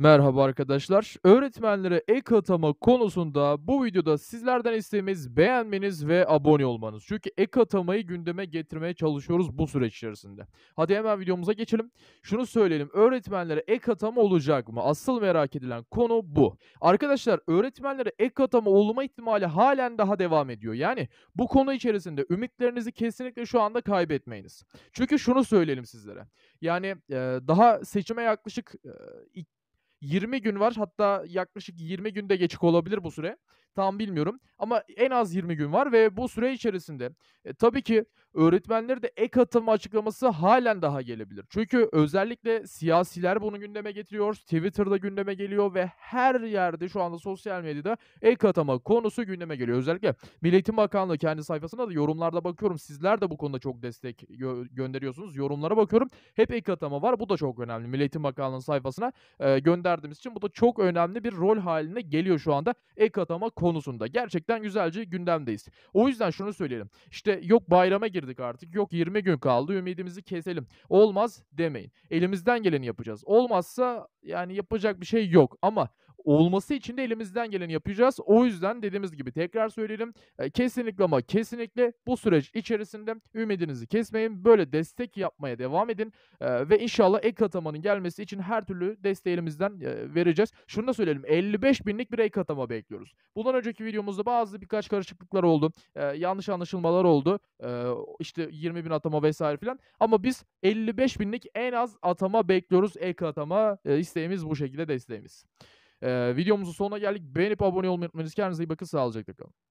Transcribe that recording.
Merhaba arkadaşlar. Öğretmenlere ek atama konusunda bu videoda sizlerden isteğimiz beğenmeniz ve abone olmanız. Çünkü ek atamayı gündeme getirmeye çalışıyoruz bu süreç içerisinde. Hadi hemen videomuza geçelim. Şunu söyleyelim. Öğretmenlere ek atama olacak mı? Asıl merak edilen konu bu. Arkadaşlar öğretmenlere ek atama olma ihtimali halen daha devam ediyor. Yani bu konu içerisinde ümitlerinizi kesinlikle şu anda kaybetmeyiniz. Çünkü şunu söyleyelim sizlere. Yani e, daha seçime yaklaşık e, 20 gün var. Hatta yaklaşık 20 günde geçik olabilir bu süre. Tam bilmiyorum ama en az 20 gün var ve bu süre içerisinde e, tabii ki öğretmenleri de ek atılma açıklaması halen daha gelebilir. Çünkü özellikle siyasiler bunu gündeme getiriyor. Twitter'da gündeme geliyor ve her yerde şu anda sosyal medyada ek atama konusu gündeme geliyor. Özellikle Milli Eğitim Bakanlığı kendi sayfasına da yorumlarda bakıyorum. Sizler de bu konuda çok destek gö- gönderiyorsunuz. Yorumlara bakıyorum. Hep ek atama var. Bu da çok önemli. Milli Eğitim Bakanlığı sayfasına e, gönderdiğimiz için bu da çok önemli bir rol haline geliyor şu anda ek atama konusunda. Gerçekten güzelce gündemdeyiz. O yüzden şunu söyleyelim. İşte yok bayrama girdi bitirdik artık. Yok 20 gün kaldı ümidimizi keselim. Olmaz demeyin. Elimizden geleni yapacağız. Olmazsa yani yapacak bir şey yok ama olması için de elimizden geleni yapacağız. O yüzden dediğimiz gibi tekrar söyleyelim. E, kesinlikle ama kesinlikle bu süreç içerisinde ümidinizi kesmeyin. Böyle destek yapmaya devam edin. E, ve inşallah ek atamanın gelmesi için her türlü desteği elimizden e, vereceğiz. Şunu da söyleyelim. 55 binlik bir ek atama bekliyoruz. Bundan önceki videomuzda bazı birkaç karışıklıklar oldu. yanlış anlaşılmalar oldu. işte 20 bin atama vesaire filan. Ama biz 55 binlik en az atama bekliyoruz. Ek atama isteğimiz bu şekilde desteğimiz. Ee, videomuzun sonuna geldik. Beğenip abone olmayı unutmayınız. Kendinize iyi bakın. Sağlıcakla kalın.